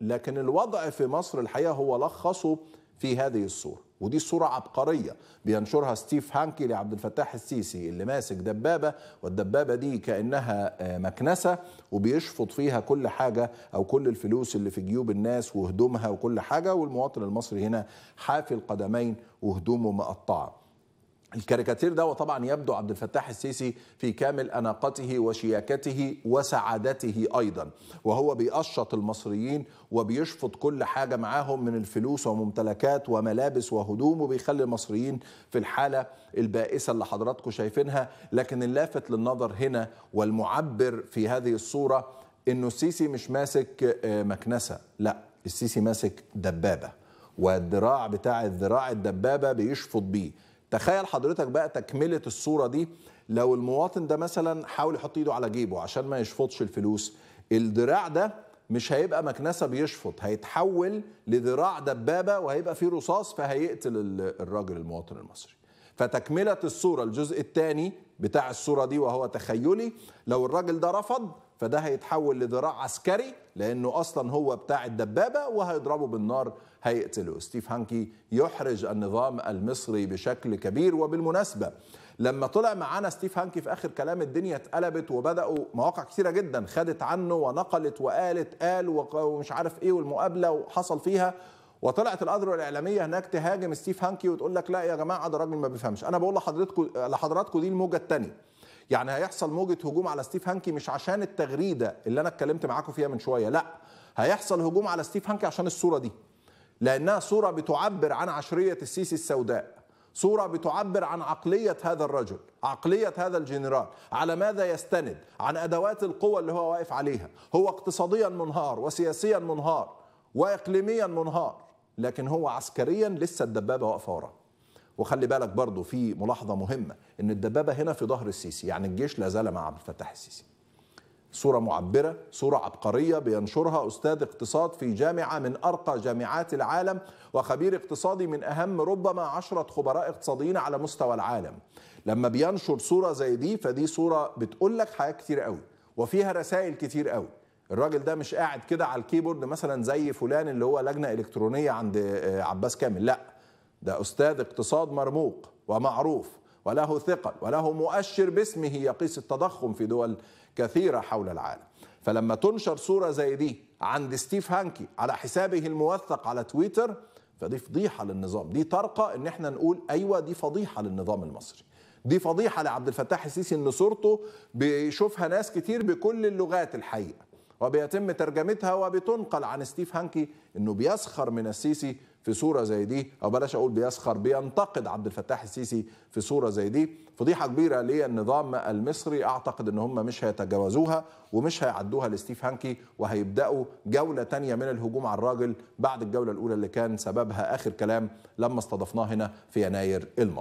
لكن الوضع في مصر الحقيقه هو لخصه في هذه الصوره ودي صوره عبقريه بينشرها ستيف هانكي لعبد الفتاح السيسي اللي ماسك دبابه والدبابه دي كانها آه، مكنسه وبيشفط فيها كل حاجه او كل الفلوس اللي في جيوب الناس وهدومها وكل حاجه والمواطن المصري هنا حافي القدمين وهدومه مقطعه الكاريكاتير ده وطبعا يبدو عبد الفتاح السيسي في كامل أناقته وشياكته وسعادته أيضا وهو بيقشط المصريين وبيشفط كل حاجة معاهم من الفلوس وممتلكات وملابس وهدوم وبيخلي المصريين في الحالة البائسة اللي حضراتكم شايفينها لكن اللافت للنظر هنا والمعبر في هذه الصورة أنه السيسي مش ماسك آه، مكنسة لا السيسي ماسك دبابة والذراع بتاع الذراع الدبابة بيشفط بيه تخيل حضرتك بقى تكمله الصوره دي لو المواطن ده مثلا حاول يحط ايده على جيبه عشان ما يشفطش الفلوس الدراع ده مش هيبقى مكنسه بيشفط هيتحول لذراع دبابه وهيبقى فيه رصاص فهيقتل الراجل المواطن المصري فتكملة الصورة الجزء الثاني بتاع الصورة دي وهو تخيلي لو الراجل ده رفض فده هيتحول لذراع عسكري لأنه أصلا هو بتاع الدبابة وهيضربه بالنار هيقتله ستيف هانكي يحرج النظام المصري بشكل كبير وبالمناسبة لما طلع معانا ستيف هانكي في اخر كلام الدنيا اتقلبت وبداوا مواقع كثيره جدا خدت عنه ونقلت وقالت قال ومش عارف ايه والمقابله وحصل فيها وطلعت الاذرع الاعلاميه هناك تهاجم ستيف هانكي وتقول لك لا يا جماعه ده راجل ما بيفهمش انا بقول لحضراتكم لحضراتكم دي الموجه الثانيه يعني هيحصل موجه هجوم على ستيف هانكي مش عشان التغريده اللي انا اتكلمت معاكم فيها من شويه لا هيحصل هجوم على ستيف هانكي عشان الصوره دي لانها صوره بتعبر عن عشريه السيسي السوداء صورة بتعبر عن عقلية هذا الرجل عقلية هذا الجنرال على ماذا يستند عن أدوات القوة اللي هو واقف عليها هو اقتصاديا منهار وسياسيا منهار وإقليميا منهار لكن هو عسكريا لسه الدبابه واقفه وراه وخلي بالك برضه في ملاحظه مهمه ان الدبابه هنا في ظهر السيسي يعني الجيش لا زال مع عبد الفتاح السيسي صوره معبره صوره عبقريه بينشرها استاذ اقتصاد في جامعه من ارقى جامعات العالم وخبير اقتصادي من اهم ربما عشره خبراء اقتصاديين على مستوى العالم لما بينشر صوره زي دي فدي صوره بتقول لك حاجات كتير قوي وفيها رسائل كتير قوي الراجل ده مش قاعد كده على الكيبورد مثلا زي فلان اللي هو لجنه الكترونيه عند آه، عباس كامل لا ده استاذ اقتصاد مرموق ومعروف وله ثقل وله مؤشر باسمه يقيس التضخم في دول كثيره حول العالم فلما تنشر صوره زي دي عند ستيف هانكي على حسابه الموثق على تويتر فدي فضيحه للنظام دي طرقه ان احنا نقول ايوه دي فضيحه للنظام المصري دي فضيحه لعبد الفتاح السيسي ان صورته بيشوفها ناس كتير بكل اللغات الحقيقه وبيتم ترجمتها وبتنقل عن ستيف هانكي انه بيسخر من السيسي في صوره زي دي او بلاش اقول بيسخر بينتقد عبد الفتاح السيسي في صوره زي دي فضيحه كبيره للنظام المصري اعتقد ان هم مش هيتجاوزوها ومش هيعدوها لستيف هانكي وهيبداوا جوله تانية من الهجوم على الراجل بعد الجوله الاولى اللي كان سببها اخر كلام لما استضفناه هنا في يناير الماضي